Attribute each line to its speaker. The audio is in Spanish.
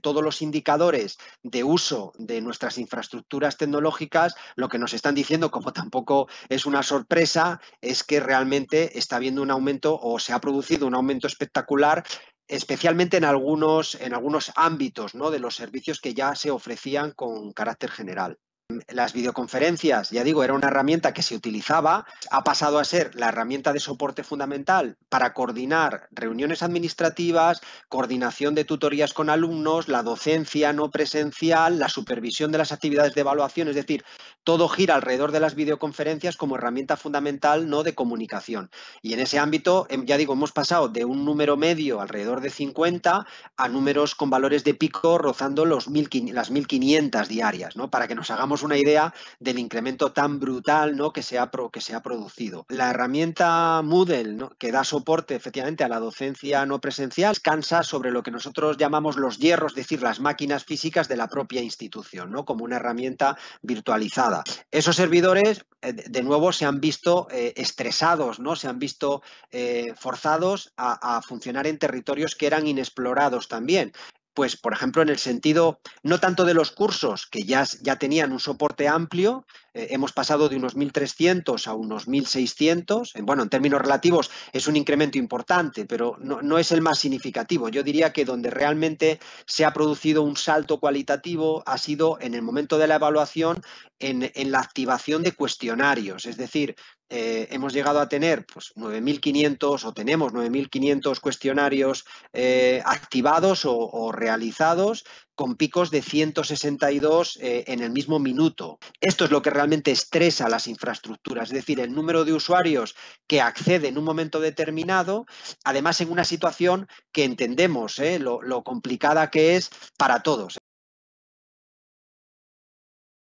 Speaker 1: todos los indicadores de uso de nuestras infraestructuras tecnológicas, lo que nos están diciendo, como tampoco es una sorpresa, es que realmente está habiendo un aumento o se ha producido un aumento espectacular especialmente en algunos, en algunos ámbitos ¿no? de los servicios que ya se ofrecían con carácter general las videoconferencias, ya digo, era una herramienta que se utilizaba, ha pasado a ser la herramienta de soporte fundamental para coordinar reuniones administrativas, coordinación de tutorías con alumnos, la docencia no presencial, la supervisión de las actividades de evaluación, es decir, todo gira alrededor de las videoconferencias como herramienta fundamental no de comunicación. Y en ese ámbito, em, ya digo, hemos pasado de un número medio alrededor de 50 a números con valores de pico rozando los las 1.500 diarias, ¿no? Para que nos hagamos una idea del incremento tan brutal ¿no? que, se ha que se ha producido. La herramienta Moodle, que da soporte efectivamente a la docencia no presencial, cansa sobre lo que nosotros llamamos los hierros, es decir, las máquinas físicas de la propia institución, ¿no? como una herramienta virtualizada. Esos servidores, eh, de nuevo, se han visto eh, estresados, ¿no? se han visto eh, forzados a funcionar en territorios que eran inexplorados también pues, por ejemplo, en el sentido no tanto de los cursos, que ya, ya tenían un soporte amplio, eh, hemos pasado de unos 1.300 a unos 1.600, bueno, en términos relativos es un incremento importante, pero no, es el más significativo. Yo diría que donde realmente se ha producido un salto cualitativo ha sido en el momento de la evaluación, en, en la activación de cuestionarios, es decir, eh, hemos llegado a tener pues, 9.500 o tenemos 9.500 cuestionarios eh, activados o, realizados con picos de 162 eh, en el mismo minuto. Esto es lo que realmente estresa las infraestructuras, es decir, el número de usuarios que accede en un momento determinado, además en una situación que entendemos lo complicada que es para todos.